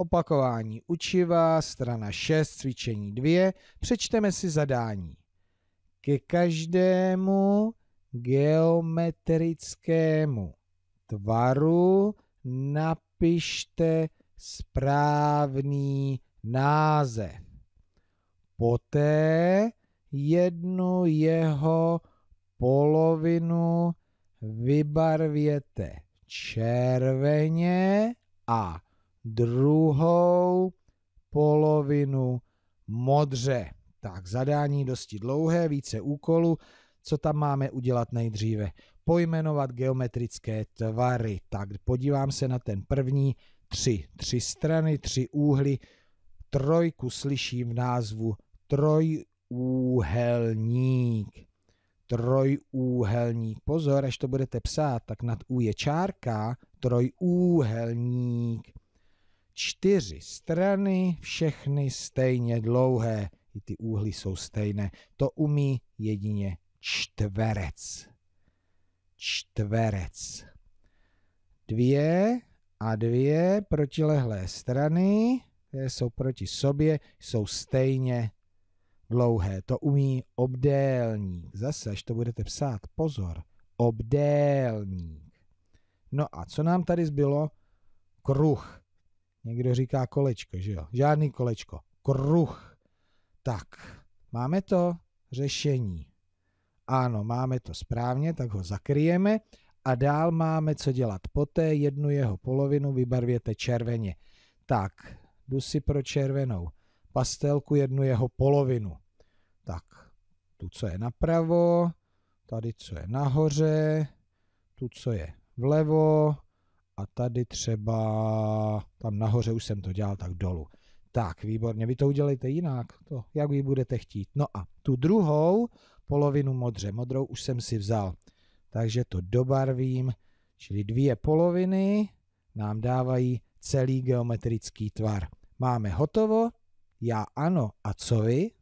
opakování učiva, strana 6, cvičení 2, přečteme si zadání. Ke každému geometrickému tvaru napište správný název. Poté jednu jeho polovinu vybarvěte červeně a druhou polovinu modře. Tak, zadání dosti dlouhé, více úkolů. Co tam máme udělat nejdříve? Pojmenovat geometrické tvary. Tak, podívám se na ten první. Tři, tři strany, tři úhly. Trojku slyším v názvu trojúhelník trojúhelník. Pozor, až to budete psát, tak nad U je čárka, trojúhelník čtyři strany, všechny stejně dlouhé, i ty úhly jsou stejné, to umí jedině čtverec. Čtverec. Dvě a dvě protilehlé strany, které jsou proti sobě, jsou stejně dlouhé. To umí obdélník. Zase, až to budete psát, pozor, obdélník. No a co nám tady zbylo? Kruh. Někdo říká kolečko, že jo? Žádný kolečko. Kruh. Tak, máme to řešení. Ano, máme to správně, tak ho zakryjeme a dál máme co dělat. Poté jednu jeho polovinu vybarvěte červeně. Tak, jdu si pro červenou pastelku jednu jeho polovinu. Tak, tu, co je napravo, tady, co je nahoře, tu, co je vlevo, a tady třeba tam nahoře už jsem to dělal, tak dolů. Tak, výborně, vy to udělejte jinak, to, jak vy budete chtít. No a tu druhou polovinu modře, modrou už jsem si vzal, takže to dobarvím, čili dvě poloviny nám dávají celý geometrický tvar. Máme hotovo, já ano a co vy?